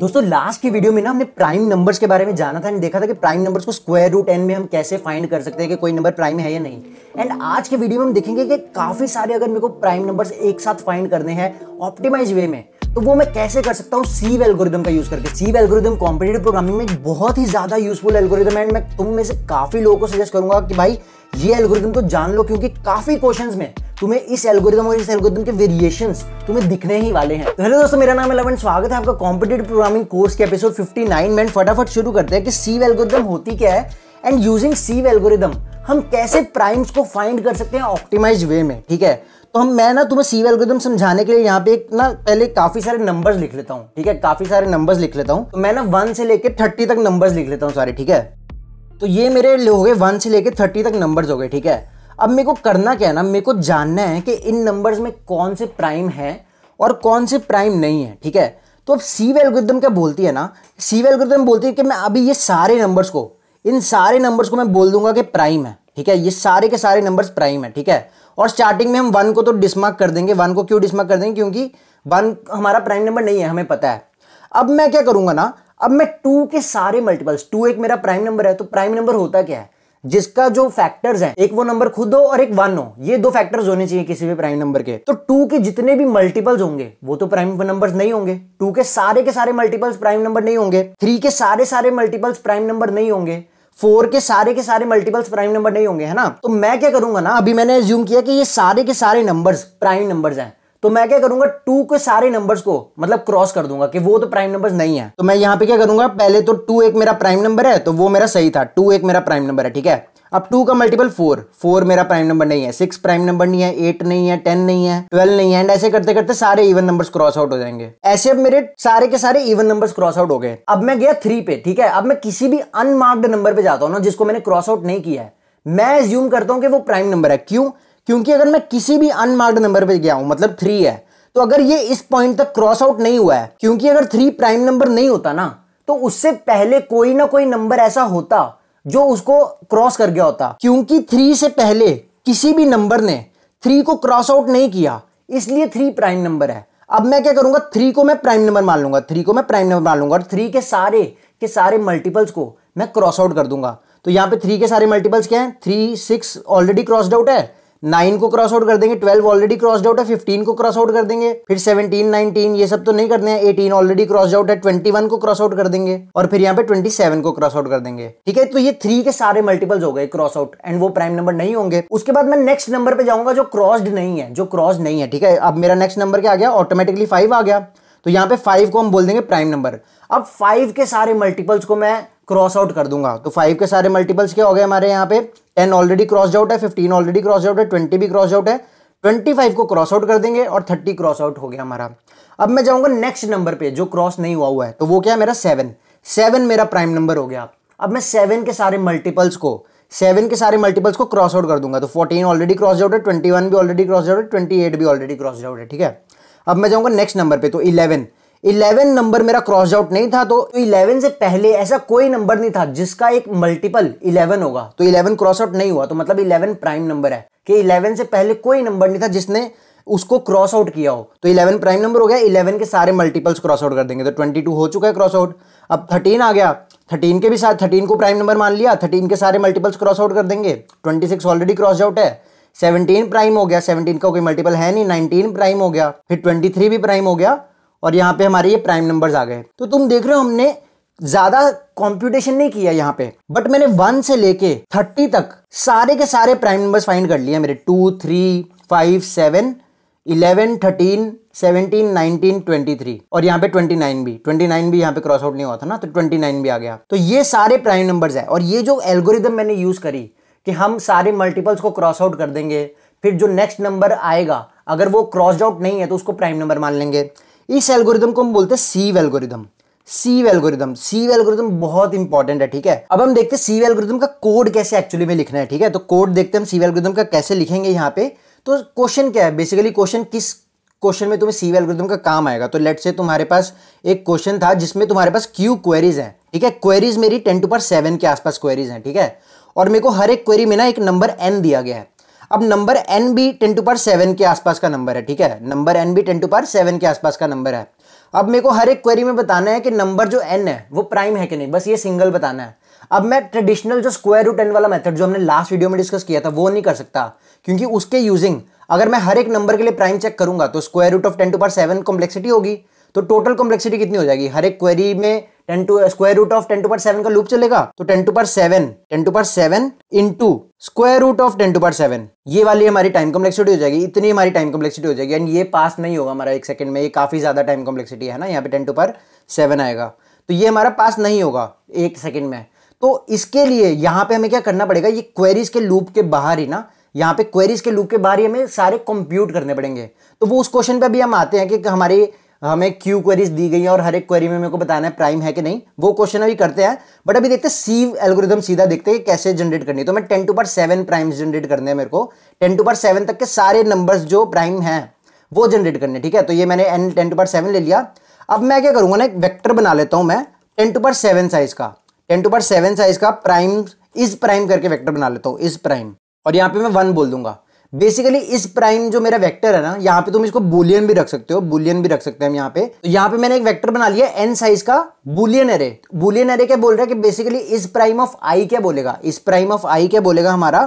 दोस्तों लास्ट की वीडियो में ना हमने प्राइम नंबर्स के बारे में जाना था देखा था कि प्राइम नंबर्स को स्क्वायर रूट एन में हम कैसे फाइंड कर सकते हैं कि कोई नंबर प्राइम है या नहीं एंड आज के वीडियो में हम देखेंगे कि काफ़ी सारे अगर मेरे को प्राइम नंबर्स एक साथ फाइंड करने हैं ऑप्टिमाइज वे में तो वो मैं कैसे कर सकता हूँ सी एल्गोरिदम का यूज करके सी एल्गोरिदम कॉम्पिटेटिव प्रोग्रामिंग में बहुत ही ज्यादा यूजफुल एल्गोरिदम है एंड मैं तुम में से काफी लोगों को सजेस्ट करूंगा कि भाई ये एल्गोरिदम तो जान लो क्योंकि काफी क्वेश्चन में तुम्हें इस एल्गोरिदम और इस एल्गोरिदम के वेरिएशन तुम्हें दिखने ही वाले हैं तो हेलो दोस्तों मेरा नाम है लवन स्वागत है आपका कॉम्पिटेटिव प्रोग्रामिंग कोर्स के एपिसोड 59 में फटाफट शुरू करते हैं कि सी एल्गोरिदम होती क्या है एंड यूजिंग सी एल्गोरिदम हम कैसे प्राइम्स को फाइंड कर सकते हैं ऑप्टिमाइज वे में ठीक है तो हम मैं ना तुम्हें सीवेल को तुम समझाने के लिए यहाँ पे एक ना पहले काफी सारे नंबर्स लिख लेता हूँ ठीक है काफी सारे नंबर्स लिख लेता हूँ तो मैं ना वन से लेकर थर्टी तक नंबर्स लिख लेता हूँ सारे ठीक है तो ये मेरे हो गए वन से लेकर थर्टी तक नंबर्स हो गए ठीक है अब मेरे को करना क्या है ना मेरे को जानना है कि इन नंबर्स में कौन से प्राइम है और कौन से प्राइम नहीं है ठीक है तो अब सी एल्गोरिदम क्या बोलती है ना सी एल्गोरिदम बोलती है कि मैं अभी ये सारे नंबर्स को इन सारे नंबर्स को मैं बोल दूंगा कि प्राइम है ठीक है ये सारे के सारे नंबर्स प्राइम है ठीक है और स्टार्टिंग में हम वन को तो डिसमार्क कर देंगे वन को क्यों डिसमार्क कर देंगे क्योंकि वन हमारा प्राइम नंबर नहीं है हमें पता है अब मैं क्या करूंगा ना अब मैं टू के सारे मल्टीपल्स टू एक मेरा प्राइम नंबर है तो प्राइम नंबर होता क्या है जिसका जो फैक्टर्स हैं एक वो नंबर खुद हो और एक वन हो ये दो फैक्टर्स होने चाहिए किसी भी प्राइम नंबर के तो टू के जितने भी मल्टीपल्स होंगे वो तो प्राइम नंबर्स नहीं होंगे टू के सारे के सारे मल्टीपल्स प्राइम नंबर नहीं होंगे थ्री के सारे सारे मल्टीपल्स प्राइम नंबर नहीं होंगे फोर के सारे के सारे मल्टीपल्स प्राइम नंबर नहीं होंगे है ना तो मैं क्या करूंगा ना अभी मैंने एज्यूम किया कि ये सारे के सारे नंबर्स प्राइम नंबर्स हैं तो मैं क्या करूंगा टू के सारे नंबर्स को मतलब क्रॉस कर दूंगा कि वो तो प्राइम नंबर्स नहीं है तो मैं यहाँ पे क्या करूंगा पहले तो टू एक मेरा प्राइम नंबर है तो वो मेरा सही था टू एक मेरा प्राइम नंबर है ठीक है अब टू का मल्टीपल फोर फोर मेरा प्राइम नंबर नहीं है सिक्स प्राइम नंबर नहीं है एट नहीं है टेन नहीं है ट्वेल्व नहीं है एंड ऐसे करते करते सारे इवन नंबर्स क्रॉस आउट हो जाएंगे ऐसे अब मेरे सारे के सारे इवन नंबर्स क्रॉस आउट हो गए अब मैं गया थ्री पे ठीक है अब मैं किसी भी अनमार्क्ड नंबर पे जाता हूँ ना जिसको मैंने क्रॉस आउट नहीं किया है मैं एज्यूम करता हूं कि वो प्राइम नंबर है क्यों क्योंकि अगर मैं किसी भी अनमार्क्ड नंबर पे गया हूं मतलब थ्री है तो अगर ये इस पॉइंट तक क्रॉस आउट नहीं हुआ है क्योंकि अगर थ्री प्राइम नंबर नहीं होता ना तो उससे पहले कोई ना कोई नंबर ऐसा होता जो उसको क्रॉस कर गया होता क्योंकि थ्री से पहले किसी भी नंबर ने थ्री को क्रॉस आउट नहीं किया इसलिए थ्री प्राइम नंबर है अब मैं क्या करूंगा थ्री को मैं प्राइम नंबर मान लूंगा थ्री को मैं प्राइम नंबर मान लूंगा और थ्री के सारे के सारे मल्टीपल्स को मैं क्रॉस आउट कर दूंगा तो यहां पे थ्री के सारे मल्टीपल्स क्या हैं three six already cross out है नाइन को क्रॉस आउट कर देंगे ट्वेल्व ऑलरेडी क्रॉस आउट है फिफ्टीन को क्रॉस आउट कर देंगे फिर सेवनटीन नाइनटीन ये सब तो नहीं करने हैं एटीन ऑलरेडी क्रॉस आउट है ट्वेंटी वन को क्रॉस आउट कर देंगे और फिर यहाँ पे ट्वेंटी सेवन को क्रॉस आउट कर देंगे ठीक है तो ये थ्री के सारे मल्टीपल्स हो गए क्रॉस आउट एंड वो प्राइम नंबर नहीं होंगे उसके बाद मैं नेक्स्ट नंबर पर जाऊंगा जो क्रॉस्ड नहीं है जो क्रॉस नहीं है ठीक है अब मेरा नेक्स्ट नंबर क्या आ गया ऑटोमेटिकली फाइव आ गया तो यहाँ पे फाइव को हम बोल देंगे प्राइम नंबर अब फाइव के सारे मल्टीपल्स को मैं क्रॉस आउट कर दूंगा तो फाइव के सारे मल्टीपल्स क्या हो गए हमारे यहाँ पे टेन ऑलरेडी क्रॉस आउट है फिफ्टीन ऑलरेडी क्रॉस आउट है ट्वेंटी भी क्रॉस आउट है ट्वेंटी फाइव को क्रॉस आउट कर देंगे और थर्टी क्रॉस आउट हो गया हमारा अब मैं जाऊँगा नेक्स्ट नंबर पर जो क्रॉस नहीं हुआ हुआ है तो वो क्या है मेरा सेवन सेवन मेरा प्राइम नंबर हो गया अब मैं सेवन के सारे मल्टीपल्स को सेवन के सारे मल्टीपल्स को क्रॉस आउट कर दूंगा तो फोर्टीन ऑलरेडी क्रॉस आउट है ट्वेंटी वन भी ऑलरेडी क्रॉस आउट है ट्वेंटी एट भी ऑलरेडी क्रॉस आउट है ठीक है अब मैं जाऊंगा नेक्स्ट नंबर पे तो इलेवन इलेवन नंबर मेरा क्रॉस आउट नहीं था तो इलेवन से पहले ऐसा कोई नंबर नहीं था जिसका एक मल्टीपल इलेवन होगा तो इलेवन क्रॉस आउट नहीं हुआ तो मतलब इलेवन प्राइम नंबर है कि इलेवन से पहले कोई नंबर नहीं था जिसने उसको क्रॉस आउट किया हो तो इलेवन प्राइम नंबर हो गया इलेवन के सारे मल्टीपल्स क्रॉस आउट कर देंगे तो ट्वेंटी टू हो चुका है क्रॉस आउट अब थर्टीन आ गया थर्टीन के भी साथ थर्टीन को प्राइम नंबर मान लिया थर्टीन के सारे मल्टीपल्स क्रॉस आउट कर देंगे twenty six already cross out है सेवनटीन प्राइम हो गया सेवनटीन का कोई मल्टीपल है नहीं नाइनटीन प्राइम हो गया फिर ट्वेंटी थ्री भी प्राइम हो गया और यहाँ पे हमारे ये प्राइम नंबर्स आ गए तो तुम देख रहे हो हमने ज़्यादा कॉम्प्यूटेशन नहीं किया यहाँ पे बट मैंने वन से लेके थर्टी तक सारे के सारे प्राइम नंबर्स फाइंड कर लिए मेरे two three five seven eleven thirteen seventeen nineteen twenty three और यहाँ पे ट्वेंटी नाइन भी ट्वेंटी नाइन भी यहाँ पे क्रॉस आउट नहीं हुआ था ना तो ट्वेंटी नाइन भी आ गया तो ये सारे प्राइम नंबर्स है और ये जो एल्गोरिदम मैंने यूज़ करी कि हम सारे मल्टीपल्स को क्रॉस आउट कर देंगे फिर जो नेक्स्ट नंबर आएगा अगर वो क्रॉस आउट नहीं है तो उसको प्राइम नंबर मान लेंगे इस एल्गोरिदम को हम बोलते हैं sieve algorithm sieve algorithm sieve algorithm बहुत इंपॉर्टेंट है ठीक है अब हम देखते हैं सीव एल्गोरिदम का कोड कैसे एक्चुअली में लिखना है ठीक है तो कोड देखते हैं हम सीव एल्गोरिदम का कैसे लिखेंगे यहाँ पे तो क्वेश्चन क्या है बेसिकली क्वेश्चन किस क्वेश्चन में तुम्हें सीव एल्गोरिदम का काम आएगा तो लेट से तुम्हारे पास एक क्वेश्चन था जिसमें तुम्हारे पास क्यू क्वेरीज है ठीक है क्वेरीज मेरी टेन टू पर सेवन के आसपास क्वेरीज हैं ठीक है और मेरे को हर एक क्वेरी में ना एक नंबर एन दिया गया है अब number n be ten to power seven के आसपास का नंबर है ठीक है number n be ten to power seven के आसपास का नंबर है अब मेरे को हर एक क्वेरी में बताना है कि नंबर जो एन है वो प्राइम है कि नहीं बस ये सिंगल बताना है अब मैं ट्रेडिशनल जो स्क्वायर रूट एन वाला मेथड जो हमने लास्ट वीडियो में डिस्कस किया था वो नहीं कर सकता क्योंकि उसके यूजिंग अगर मैं हर एक नंबर के लिए प्राइम चेक करूंगा तो square root of ten to power seven complexity होगी तो टोटल कॉम्प्लेक्सिटी कितनी हो जाएगी हर एक क्वेरी में ten to square root of ten to power seven का लूप चलेगा तो ten to power seven ten to power seven into square root of ten to power seven ये वाली हमारी टाइम कॉम्प्लेक्सिटी हो जाएगी इतनी हमारी टाइम कॉम्प्लेक्सिटी हो जाएगी एंड ये पास नहीं होगा हमारा एक सेकंड में ये काफी ज्यादा टाइम कॉम्प्लेक्सिटी है ना यहाँ पे टेन टू पर सेवन आएगा तो ये हमारा पास नहीं होगा एक सेकंड में तो इसके लिए यहाँ पे हमें क्या करना पड़ेगा ये क्वेरीज के लूप के बाहर ही ना यहाँ पे क्वेरीज के लूप के बाहर ही हमें सारे कंप्यूट करने पड़ेंगे तो वो उस क्वेश्चन पे भी हम आते हैं कि हमारी हमें क्यू क्वेरीज दी गई हैं और हर एक क्वेरी में मेरे को बताना है प्राइम है कि नहीं वो क्वेश्चन अभी करते हैं बट अभी देखते हैं सीव एल्गोरिदम सीधा देखते हैं कैसे जनरेट करनी है तो मैं ten to power seven prime generate करने हैं मेरे को टेन टू पर सेवन तक के सारे नंबर्स जो प्राइम हैं वो जनरेट करने ठीक है तो ये मैंने n ten to power seven ले लिया अब मैं क्या करूँगा ना एक वैक्टर बना लेता हूँ मैं ten to power seven size का ten to power seven size का प्राइम इस प्राइम करके वैक्टर बना लेता हूँ इस प्राइम और यहाँ पे मैं वन बोल दूंगा बेसिकली इस प्राइम जो मेरा वेक्टर है ना यहाँ पे तुम इसको बुलियन भी रख सकते हो बुलियन भी रख सकते हैं हम यहाँ पे तो यहाँ पे मैंने एक वेक्टर बना लिया एन साइज का बुलियन एरे बुलियन एरे क्या बोल रहा है कि बेसिकली इस प्राइम ऑफ आई क्या बोलेगा इस प्राइम ऑफ आई क्या बोलेगा हमारा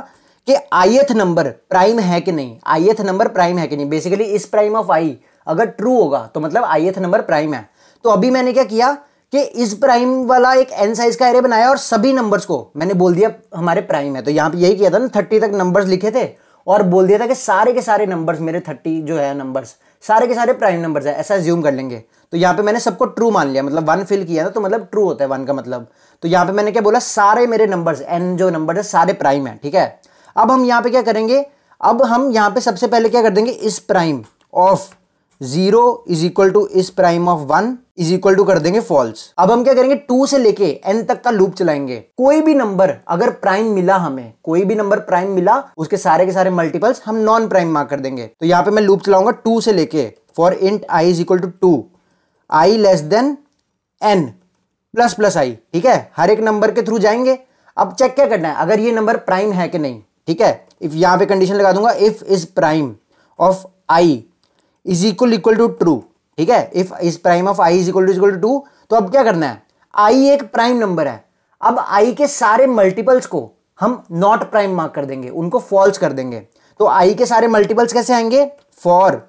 कि आईएथ नंबर प्राइम है कि नहीं आईएथ नंबर प्राइम है कि नहीं बेसिकली इस प्राइम ऑफ आई अगर ट्रू होगा तो मतलब आईएथ नंबर प्राइम है तो अभी मैंने क्या किया कि इस प्राइम वाला एक एन साइज का एरे बनाया और सभी नंबर्स को मैंने बोल दिया हमारे प्राइम है तो यहाँ पे यही किया था ना थर्टी तक नंबर्स लिखे थे और बोल दिया था कि सारे के सारे नंबर्स मेरे थर्टी जो है नंबर्स सारे के सारे प्राइम नंबर्स है ऐसा ज्यूम कर लेंगे तो यहाँ पे मैंने सबको ट्रू मान लिया मतलब वन फिल किया ना तो मतलब ट्रू होता है वन का मतलब तो यहाँ पे मैंने क्या बोला सारे मेरे नंबर्स एन जो नंबर है सारे प्राइम है ठीक है अब हम यहाँ पे क्या करेंगे अब हम यहाँ पे सबसे पहले क्या कर देंगे is prime of zero is equal to is prime of one is equal to कर देंगे फॉल्स अब हम क्या करेंगे टू से लेके एन तक का लूप चलाएंगे कोई भी नंबर अगर प्राइम मिला हमें कोई भी नंबर प्राइम मिला उसके सारे के सारे मल्टीपल्स हम नॉन प्राइम मार्क कर देंगे तो यहां पे मैं लूप चलाऊंगा टू से लेके for int i is equal to two i less than n plus plus i ठीक है हर एक नंबर के थ्रू जाएंगे अब चेक क्या करना है अगर ये नंबर प्राइम है कि नहीं ठीक है इफ यहां पे कंडीशन लगा दूंगा if is prime of i is equal equal to true ठीक है if is prime of i is equal to equal to to तो अब क्या करना है आई एक प्राइम नंबर है अब आई के सारे मल्टीपल्स को हम नॉट प्राइम मार्क कर देंगे उनको फॉल्स कर देंगे तो आई के सारे मल्टीपल्स कैसे आएंगे फॉर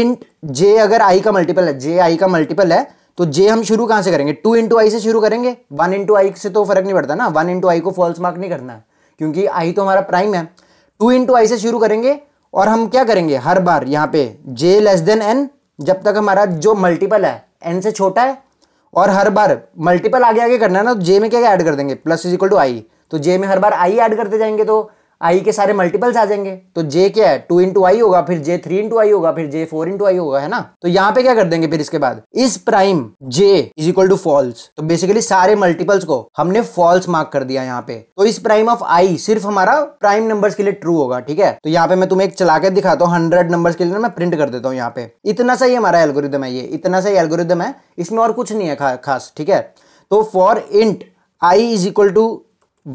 इंट जे अगर आई का मल्टीपल है जे आई का मल्टीपल है तो जे हम शुरू कहां से करेंगे टू इंटू आई से शुरू करेंगे वन इंटू आई से तो फर्क नहीं पड़ता ना वन इंटू आई को फॉल्स मार्क नहीं करना क्योंकि आई तो हमारा प्राइम है टू इंटू आई से शुरू करेंगे और हम क्या करेंगे हर बार यहाँ पे जे लेस देन एन जब तक हमारा जो मल्टीपल है एन से छोटा है और हर बार मल्टीपल आगे आगे करना है ना तो जे में क्या ऐड कर देंगे plus is equal to i तो जे में हर बार आई ऐड करते जाएंगे तो आई के सारे मल्टीपल्स आ जाएंगे तो जे क्या है टू इंटू आई होगा फिर जे थ्री इंटू आई होगा फिर जे फोर इंटू आई होगा है ना तो यहाँ पे क्या कर देंगे फिर इसके बाद is prime j is equal to false तो बेसिकली सारे मल्टीपल्स को हमने फॉल्स मार्क कर दिया यहाँ पे तो इस प्राइम ऑफ आई सिर्फ हमारा प्राइम नंबर के लिए ट्रू होगा ठीक है तो यहाँ पे मैं तुम्हें एक चला के दिखाता हूँ हंड्रेड नंबर के लिए मैं प्रिंट कर देता हूँ यहाँ पे इतना सही हमारा एल्गोरिदम है ये इतना सही ही एल्गोरिदम है इसमें और कुछ नहीं है खास ठीक है तो for int i is equal to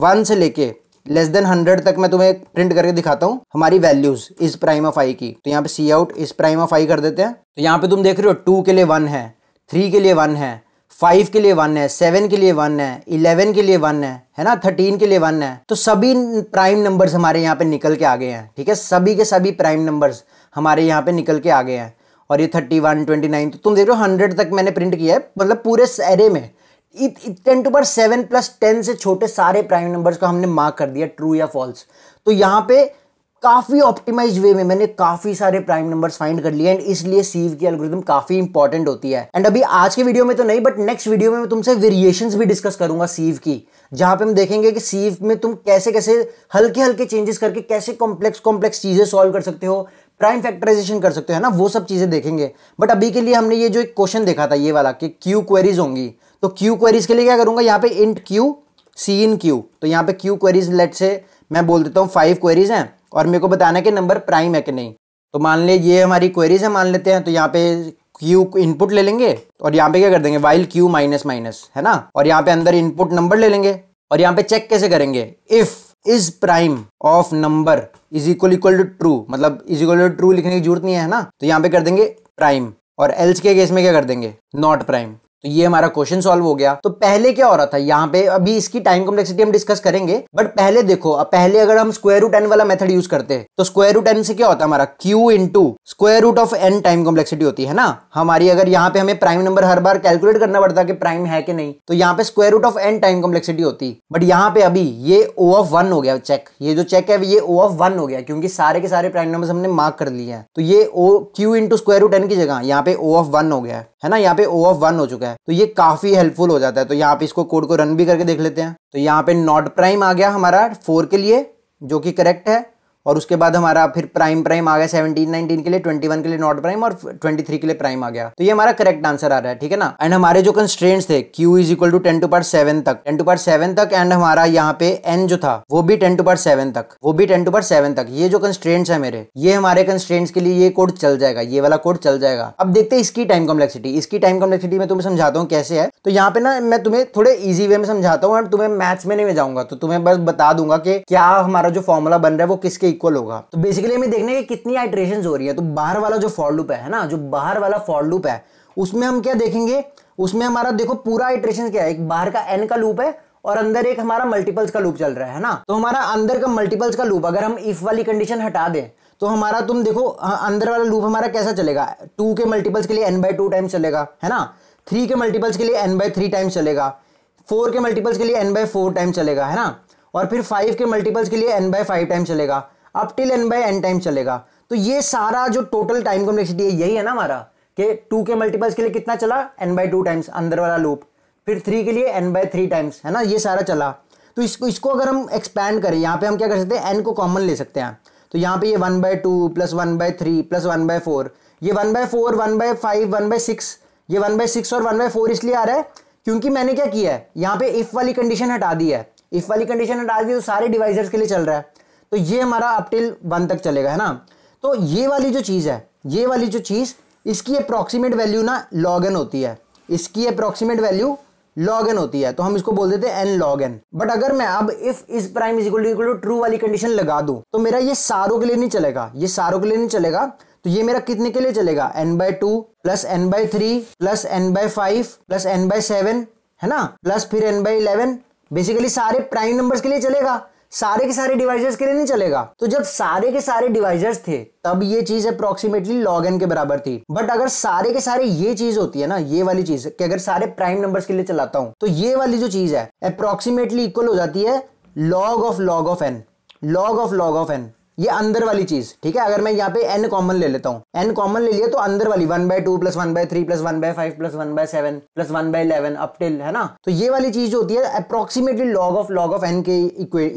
one से लेके लेस देन हंड्रेड तक मैं तुम्हें प्रिंट करके दिखाता हूँ हमारी वैल्यूज इस प्राइम ऑफ आई की तो यहाँ पे cout is prime of i कर देते हैं तो यहाँ पे तुम देख रहे हो टू के लिए वन है थ्री के लिए वन है फाइव के लिए वन है सेवन के लिए वन है इलेवन के लिए वन है है ना थर्टीन के लिए वन है तो सभी प्राइम नंबर्स हमारे यहाँ पे निकल के आ गए हैं ठीक है सभी के सभी प्राइम नंबर्स हमारे यहाँ पे निकल के आ गए हैं और ये थर्टी वन ट्वेंटी नाइन तो तुम देख रहे हो हंड्रेड तक मैंने प्रिंट किया है मतलब पूरे एरे में ten to power seven plus ten से छोटे सारे प्राइम नंबर्स को हमने मार्क कर दिया ट्रू या फॉल्स तो यहाँ पे काफ़ी ऑप्टिमाइज वे में मैंने काफ़ी सारे प्राइम नंबर्स फाइंड कर लिए एंड इसलिए सीव की एल्गोरिथम काफ़ी इंपॉर्टेंट होती है एंड अभी आज के वीडियो में तो नहीं बट नेक्स्ट वीडियो में मैं तुमसे वेरिएशन भी डिस्कस करूंगा सीव की जहां पे हम देखेंगे कि सीव में तुम कैसे कैसे हल्के हल्के चेंजेस करके कैसे कॉम्प्लेक्स कॉम्प्लेक्स चीज़ें सॉल्व कर सकते हो प्राइम फैक्टराइजेशन कर सकते हो है ना वो सब चीज़ें देखेंगे बट अभी के लिए हमने ये जो एक क्वेश्चन देखा था ये वाला कि क्यू क्वेरीज होंगी तो क्यू क्वेरीज के लिए क्या करूंगा यहाँ पे int q cin q तो यहाँ पे क्यू क्वेरीज लेट से मैं बोल देता हूँ फाइव क्वेरीज हैं और मेरे को बताना है कि नंबर प्राइम है कि नहीं तो मान ले ये हमारी क्वेरीज है मान लेते हैं तो यहाँ पे क्यू इनपुट ले लेंगे और यहाँ पे क्या कर देंगे वाइल क्यू माइनस माइनस है ना और यहाँ पे अंदर इनपुट नंबर ले लेंगे और यहाँ पे चेक कैसे करेंगे if is prime of number is equal equal to true मतलब इज इक्वल टू ट्रू लिखने की जरूरत नहीं है ना तो यहाँ पे कर देंगे प्राइम और एल्स के केस में क्या कर देंगे नॉट प्राइम तो ये हमारा क्वेश्चन सॉल्व हो गया तो पहले क्या हो रहा था यहाँ पे अभी इसकी टाइम कॉम्प्लेक्सिटी हम डिस्कस करेंगे बट पहले देखो अब पहले अगर हम स्क्वायर रूट एन वाला मेथड यूज करते हैं तो स्क्वायर रूट एन से क्या होता है हमारा q into square root of n time complexity होती है ना हमारी अगर यहाँ पे हमें प्राइम नंबर हर बार कैलकुलेट करना पड़ता कि प्राइम है कि नहीं तो यहाँ पे square root of n time complexity होती बट यहाँ पे अभी ये ओ ऑफ वन हो गया चेक ये जो चेक है ये ओ ऑफ वन हो गया क्योंकि सारे के सारे प्राइम नंबर हमने मार्क कर लिए हैं तो ये O q into square root n की जगह यहाँ पे ओ ऑफ वन हो गया है ना यहाँ पे ओ ऑफ वन हो चुका है है तो ये काफी हेल्पफुल हो जाता है तो यहाँ पे इसको कोड को रन भी करके देख लेते हैं तो यहाँ पे नॉट प्राइम आ गया हमारा फोर के लिए जो कि करेक्ट है और उसके बाद हमारा फिर प्राइम प्राइम आ गया 17, नाइनटीन के लिए ट्वेंटी वन के लिए नॉट प्राइम और ट्वेंटी थ्री के लिए प्राइम आ गया तो ये हमारा करेक्ट आंसर आ रहा है ठीक है ना एंड हमारे जो कंस्ट्रेंट्स थे q is equal to ten to power seven तक टेन टू पार्ट सेवन तक एंड हमारा यहाँ पे एन जो था वो भी टेन टू पार्ट सेवन तक वो भी टेन टू पार्ट सेवन तक ये जो कंस्ट्रेंट्स है मेरे ये हमारे कंस्ट्रेंट्स के लिए ये कोड चल जाएगा ये वाला कोड चल जाएगा अब देखते हैं इसकी टाइम कॉम्प्लेक्सिटी इसकी टाइम कॉम्प्लेक्सिटी मैं तुम्हें समझाता हूँ कैसे है तो यहाँ पे ना मैं तुम्हें थोड़े ईजी वे में समझाता हूँ एंड तुम्हें मैथ्स में नहीं जाऊंगा तो तुम्हें बस बता दूंगा कि क्या हमारा जो फॉर्मूला बन रहा है वो किसके इक्वल होगा तो बेसिकली हमें देखने के कितनी आइट्रेशन हो रही है तो बाहर वाला जो फॉर लूप है ना जो बाहर वाला फॉर लूप है उसमें हम क्या देखेंगे उसमें हमारा देखो पूरा आइट्रेशन क्या है एक बाहर का एन का लूप है और अंदर एक हमारा मल्टीपल्स का लूप चल रहा है ना तो हमारा अंदर का मल्टीपल्स का लूप अगर हम इफ वाली कंडीशन हटा दें तो हमारा तुम देखो अंदर वाला लूप हमारा कैसा चलेगा टू के मल्टीपल्स के लिए एन बाई टू टाइम चलेगा है ना थ्री के मल्टीपल्स के लिए एन बाई थ्री टाइम चलेगा फोर के मल्टीपल्स के लिए एन बाई फोर टाइम चलेगा है ना और फिर फाइव के मल्टीपल्स के लिए एन बाई फाइव टाइम चलेगा up till n by n time चलेगा तो ये सारा जो टोटल टाइम कॉम्प्लेक्सिटी है यही है ना हमारा कि टू के मल्टीपल्स के लिए कितना चला एन बाई टू टाइम्स अंदर वाला लूप फिर थ्री के लिए एन बाई थ्री टाइम्स है ना ये सारा चला तो इसको इसको अगर हम एक्सपैंड करें यहाँ पे हम क्या कर सकते हैं एन को कॉमन ले सकते हैं तो यहाँ पे ये one by two plus one by three plus one by four ये one by four one by five one by six ये वन बाय सिक्स और वन बाय फोर इसलिए आ रहा है क्योंकि मैंने क्या किया है यहाँ पे इफ़ वाली कंडीशन हटा दी है इफ़ वाली कंडीशन हटा दी तो सारे डिवाइजर्स के लिए चल रहा है तो ये हमारा अपटिल वन तक चलेगा है ना तो ये वाली जो चीज़ है ये वाली जो चीज़ इसकी अप्रॉक्सीमेट वैल्यू ना लॉग एन होती है इसकी अप्रॉक्सीमेट वैल्यू लॉग एन होती है तो हम इसको बोल देते हैं एन लॉग एन बट अगर मैं अब if is prime is equal to equal to true वाली कंडीशन लगा दूं तो मेरा ये सारों के लिए नहीं चलेगा ये सारों के लिए नहीं चलेगा तो ये मेरा कितने के लिए चलेगा n by two plus n by three plus n by five plus n by seven है ना प्लस फिर एन बाई इलेवन बेसिकली सारे प्राइम नंबर्स के लिए चलेगा सारे के सारे डिवाइजर्स के लिए नहीं चलेगा तो जब सारे के सारे डिवाइजर्स थे तब ये चीज अप्रोक्सीमेटली लॉग एन के बराबर थी बट अगर सारे के सारे ये चीज होती है ना ये वाली चीज कि अगर सारे प्राइम नंबर्स के लिए चलाता हूं तो ये वाली जो चीज है अप्रोक्सीमेटली इक्वल हो जाती है log of log of n log of log of n ये अंदर वाली चीज ठीक है अगर मैं यहाँ पे एन कॉमन ले लेता हूँ एन कॉमन ले लिया तो अंदर वाली one by two plus one by three plus one by five plus one by seven plus one by eleven up till है ना तो ये वाली चीज होती है approximately log of log of n के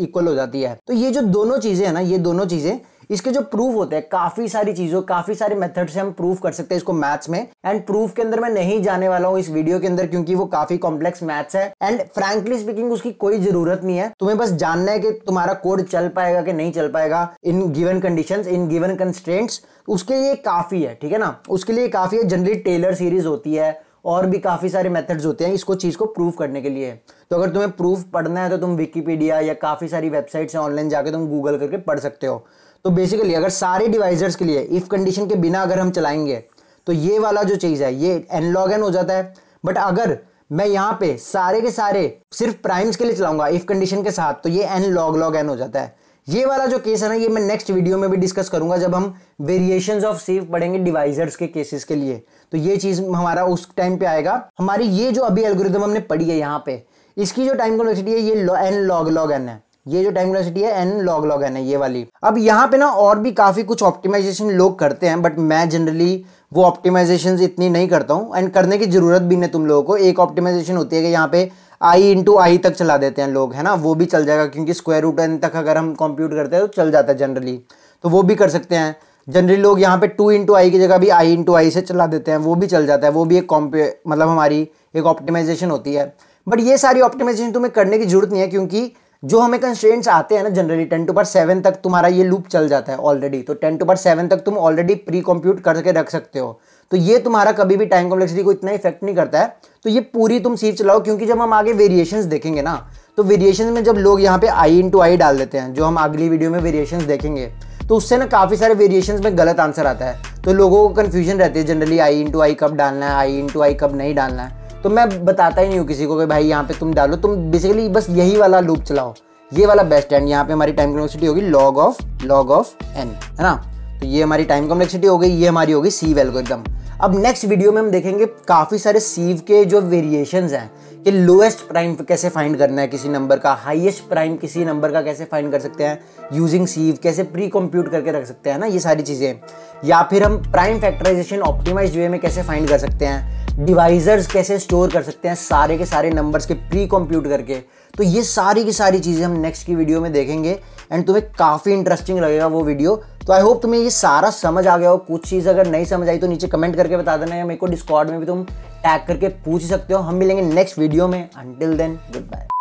इक्वल हो जाती है तो ये जो दोनों चीजें है ना ये दोनों चीजें इसके जो प्रूफ होते हैं काफी सारी चीजों काफी सारे मेथड से हम प्रूफ कर सकते हैं इसको मैथ्स में एंड प्रूफ के अंदर मैं नहीं जाने वाला हूँ इस वीडियो के अंदर क्योंकि वो काफी कॉम्प्लेक्स मैथ्स है एंड फ्रेंकली स्पीकिंग उसकी कोई जरूरत नहीं है तुम्हें बस जानना है कि तुम्हारा कोड चल पाएगा कि नहीं चल पाएगा in given condition in given constant उसके लिए काफी है ठीक है ना उसके लिए काफी है जनरली टेलर सीरीज होती है और भी काफ़ी सारे मेथड्स होते हैं इसको चीज़ को प्रूफ करने के लिए तो अगर तुम्हें प्रूफ पढ़ना है तो तुम विकीपीडिया या काफ़ी सारी वेबसाइट्स ऑनलाइन जाके तुम गूगल करके पढ़ सकते हो तो बेसिकली अगर सारे डिवाइजर्स के लिए इफ़ कंडीशन के बिना अगर हम चलाएंगे तो ये वाला जो चीज़ है ये एनलॉग एन हो जाता है बट अगर मैं यहाँ पे सारे के सारे सिर्फ प्राइम्स के लिए चलाऊंगा इफ़ कंडीशन के साथ तो ये एन लॉग लॉग एन हो जाता है ये वाला जो केस है ना ये मैं नेक्स्ट वीडियो में भी डिस्कस करूंगा जब हम वेरिएशन ऑफ सेफ पढ़ेंगे डिवाइजर्स के केसेस के लिए तो ये चीज़ हमारा उस टाइम पे आएगा हमारी ये जो अभी एल्गोरिदम हमने पढ़ी है यहाँ पे इसकी जो टाइम कंप्लेक्सिटी है ये एन लॉग लॉग एन है ये जो टाइम वेलोसिटी है एन लॉग लॉग एन है ये वाली अब यहाँ पे ना और भी काफ़ी कुछ ऑप्टिमाइजेशन लोग करते हैं बट मैं जनरली वो ऑप्टिमाइजेशन इतनी नहीं करता हूँ एंड करने की ज़रूरत भी नहीं तुम लोगों को एक ऑप्टिमाइजेशन होती है कि यहाँ पे आई इंटू आई तक चला देते हैं लोग है ना वो भी चल जाएगा क्योंकि स्क्वायर रूट एन तक अगर हम कंप्यूट करते हैं तो चल जाता है जनरली तो वो भी कर सकते हैं जनरली लोग यहाँ पे टू इंटू आई की जगह भी आई इंटू आई से चला देते हैं वो भी चल जाता है वो भी एक कॉम्पे मतलब हमारी एक ऑप्टिमाइजेशन होती है बट ये सारी ऑप्टिमाइजेशन तुम्हें करने की जरूरत नहीं है क्योंकि जो हमें कंस्ट्रेंट्स आते हैं ना generally ten to power seven तक तुम्हारा ये लूप चल जाता है ऑलरेडी तो टेन टू पर सेवन तक तुम ऑलरेडी प्री कंप्यूट करके रख सकते हो तो ये तुम्हारा कभी भी टाइम कॉम्प्लेक्सिटी को इतना इफेक्ट नहीं करता है तो ये पूरी तुम सीख चलाओ क्योंकि जब हम आगे वेरिएशन देखेंगे ना तो वेरिएशन में जब लोग यहाँ पे आई इन आई डाल देते हैं जो हम अगली वीडियो में वेरिएशन देखेंगे तो उससे ना काफ़ी सारे वेरिएशन में गलत आंसर आता है तो लोगों को कन्फ्यूजन रहती है जनरली आई इन आई कब डालना है आई इन आई कब नहीं डालना है तो मैं बताता ही नहीं हूँ किसी को कि भाई यहाँ पे तुम डालो तुम बेसिकली बस यही वाला लूप चलाओ ये वाला बेस्ट एंड यहाँ पे हमारी टाइम कॉम्प्लेक्सिटी होगी log of log of n है ना तो ये हमारी टाइम कॉम्प्लेक्सिटी हो गई ये हमारी होगी सीव एल्गोरिदम अब नेक्स्ट वीडियो में हम देखेंगे काफ़ी सारे सीव के जो वेरिएशन हैं कि लोएस्ट प्राइम कैसे फाइंड करना है किसी नंबर का हाईएस्ट प्राइम किसी नंबर का कैसे फाइंड कर सकते हैं यूजिंग सीव कैसे प्री कंप्यूट करके रख सकते हैं ना ये सारी चीज़ें या फिर हम प्राइम फैक्टराइजेशन ऑप्टिमाइज वे में कैसे फाइंड कर सकते हैं डिवाइजर्स कैसे स्टोर कर सकते हैं सारे के सारे नंबर्स के प्री कंप्यूट करके तो ये सारी की सारी चीज़ें हम नेक्स्ट की वीडियो में देखेंगे एंड तुम्हें काफ़ी इंटरेस्टिंग लगेगा वो वीडियो तो आई होप तुम्हें ये सारा समझ आ गया हो कुछ चीज़ अगर नहीं समझ आई तो नीचे कमेंट करके बता देना या मेरे को डिस्कॉर्ड में भी तुम टैग करके पूछ सकते हो हम मिलेंगे नेक्स्ट वीडियो में अंटिल देन गुड बाय